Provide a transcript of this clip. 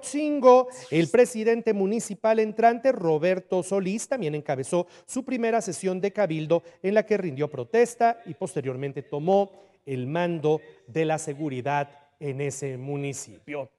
Chingo, el presidente municipal entrante Roberto Solís también encabezó su primera sesión de cabildo en la que rindió protesta y posteriormente tomó el mando de la seguridad en ese municipio.